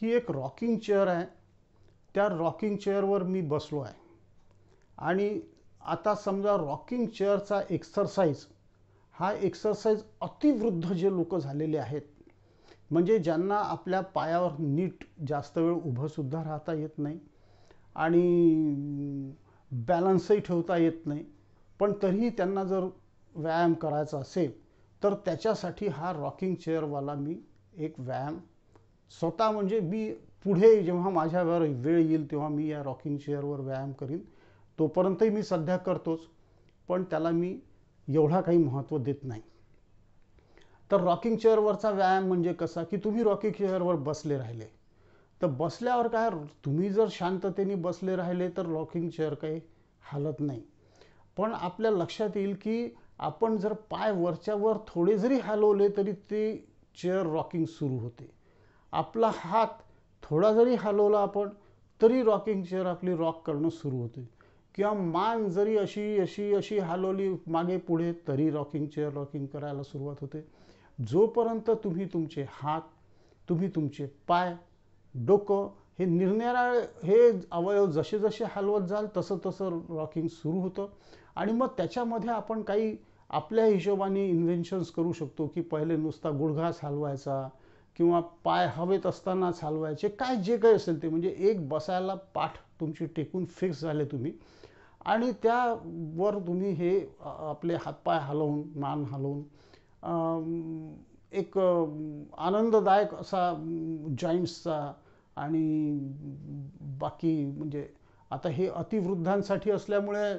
ही एक rocking chair आहे त्या रॉकिंग चेअरवर मी बसलो आहे आणि आता समजा रॉकिंग चेअरचा एक्सरसाइज हा एक्सरसाइज अतिवृद्ध जे लोक झालेले आहेत म्हणजे ज्यांना आपल्या पायावर नीट जास्त वेळ उभंसुद्धा राहता येत नाही आणि बॅलन्सही ठेवता येत नाही पण तरीही त्यांना जर व्यायाम करायचा असेल तर त्याच्यासाठी हा रॉकिंग चेअरवाला मी एक व्यायाम स्वतः म्हणजे मी पुढे जेव्हा माझ्यावर वेळ येईल तेव्हा मी या रॉकिंग चेअरवर व्यायाम करीन तोपर्यंतही मी सध्या करतोच पण त्याला मी एवढा काही महत्त्व देत नाही तर रॉकिंग चेअरवरचा व्यायाम म्हणजे कसा की तुम्ही रॉकिंग चेअरवर बसले राहिले तर बसल्यावर काय तुम्ही जर शांततेने बसले राहिले तर रॉकिंग चेअर काही हालत नाही पण आपल्या लक्षात येईल की आपण जर पाय वरच्यावर थोडे जरी हलवले तरी ते चेअर रॉकिंग सुरू होते आपला हात थोडा जरी हलवला आपण तरी रॉकिंग चेअर आपली रॉक करणं सुरू होते किंवा मान जरी अशी अशी अशी हलवली मागे पुढे तरी रॉकिंग चेअर रॉकिंग करायला सुरुवात होते जोपर्यंत तुम्ही तुमचे हात तुम्ही तुमचे पाय डोकं हे निरनिराळ हे अवयव जसे जसे हलवत जाल तसं तसं रॉकिंग सुरू होतं आणि मग त्याच्यामध्ये आपण काही आपल्या हिशोबाने इन्व्हेन्शन्स करू शकतो की पहिले नुसता गुडघास हलवायचा किंवा पाय हवेत असताना चालवायचे काय जे काही असेल ते म्हणजे एक बसायला पाठ तुमची टेकून फिक्स झाले तुम्ही आणि त्यावर तुम्ही हे आपले हातपाय हलवून मान हलवून एक आनंददायक असा जॉईंट्सचा आणि बाकी म्हणजे आता हे अतिवृद्धांसाठी असल्यामुळे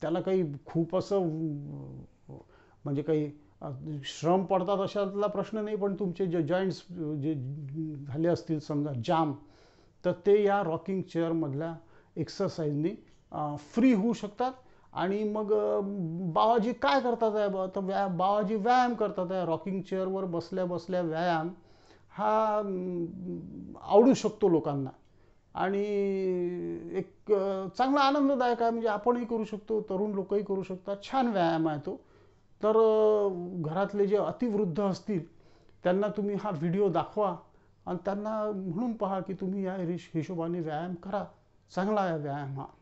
त्याला काही खूप असं म्हणजे काही श्रम पडतात अशातला प्रश्न नाही पण तुमचे जे जॉईंट्स जे झाले असतील समजा जाम तर ते या रॉकिंग चेअरमधल्या एक्सरसाइजनी फ्री होऊ शकतात आणि मग बावाजी काय करतात आहे तर व्या बाबाजी व्यायाम करतात आहे रॉकिंग चेअरवर बसल्या बसल्या व्यायाम हा आवडू शकतो लोकांना आणि एक चांगला आनंददायक आहे म्हणजे आपणही करू शकतो तरुण लोकही करू शकतात छान व्यायाम आहे तो तर घरातले जे अतिवृद्ध असतील त्यांना तुम्ही हा व्हिडिओ दाखवा आणि त्यांना म्हणून पहा की तुम्ही या रिश हिशोबाने व्यायाम करा चांगला आहे व्यायाम हा